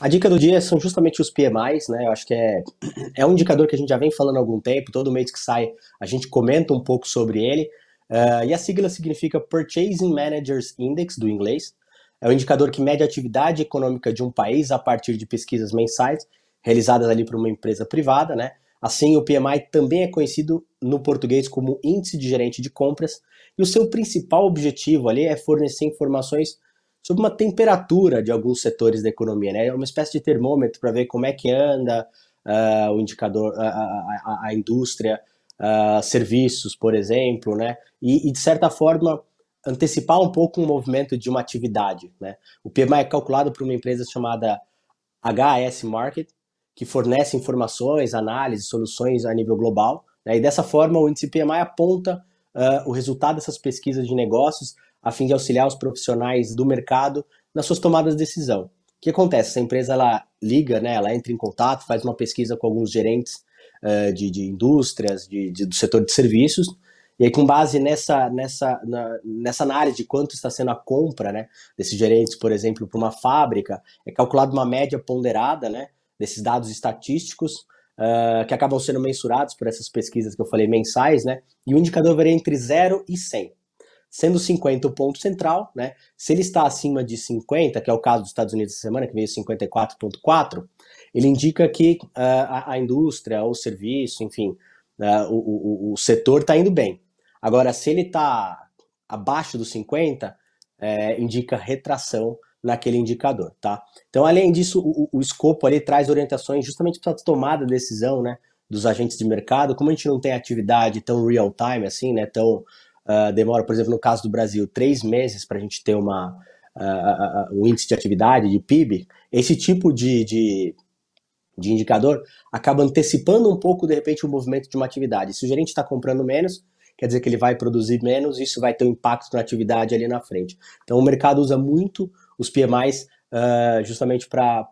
A dica do dia são justamente os PMIs, né? Eu acho que é, é um indicador que a gente já vem falando há algum tempo, todo mês que sai a gente comenta um pouco sobre ele. Uh, e a sigla significa Purchasing Managers Index, do inglês. É um indicador que mede a atividade econômica de um país a partir de pesquisas mensais, realizadas ali por uma empresa privada, né? Assim, o PMI também é conhecido no português como Índice de Gerente de Compras, e o seu principal objetivo ali é fornecer informações sobre uma temperatura de alguns setores da economia, né? É uma espécie de termômetro para ver como é que anda uh, o indicador, a, a, a indústria, uh, serviços, por exemplo, né? E, e, de certa forma antecipar um pouco o movimento de uma atividade, né? O PMI é calculado por uma empresa chamada HAS Market, que fornece informações, análises, soluções a nível global, né? e dessa forma o índice PMI aponta uh, o resultado dessas pesquisas de negócios a fim de auxiliar os profissionais do mercado nas suas tomadas de decisão. O que acontece? Essa empresa ela liga, né, ela entra em contato, faz uma pesquisa com alguns gerentes uh, de, de, indústrias, de, de, do setor de serviços, e aí, com base nessa, nessa, na, nessa análise de quanto está sendo a compra né, desses gerentes, por exemplo, para uma fábrica, é calculada uma média ponderada né, desses dados estatísticos uh, que acabam sendo mensurados por essas pesquisas que eu falei mensais, né? E o indicador varia entre 0 e 100. Sendo 50 o ponto central, né? Se ele está acima de 50, que é o caso dos Estados Unidos essa semana, que veio 54,4, ele indica que uh, a, a, indústria, o serviço, enfim, uh, o, o, o setor está indo bem. Agora, se ele está abaixo dos 50, é, eh, indica retração naquele indicador, tá? Então, além disso, o, o escopo ali traz orientações justamente para a tomada de decisão, né, dos agentes de mercado. Como a gente não tem atividade tão real time assim, né, tão uh, demora, por exemplo, no caso do Brasil, três meses para a gente ter uma uh, uh, um índice de atividade de PIB. Esse tipo de, de de indicador acaba antecipando um pouco, de repente, o movimento de uma atividade. Se o gerente está comprando menos, quer dizer que ele vai produzir menos, isso vai ter um impacto na atividade ali na frente. Então, o mercado usa muito os PMIs uh, ah, justamente para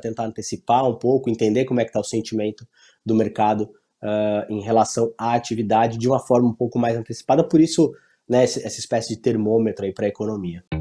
tentar antecipar um pouco, entender como é que está o sentimento do mercado uh, em relação à atividade de uma forma um pouco mais antecipada, por isso né, essa espécie de termômetro aí para a economia.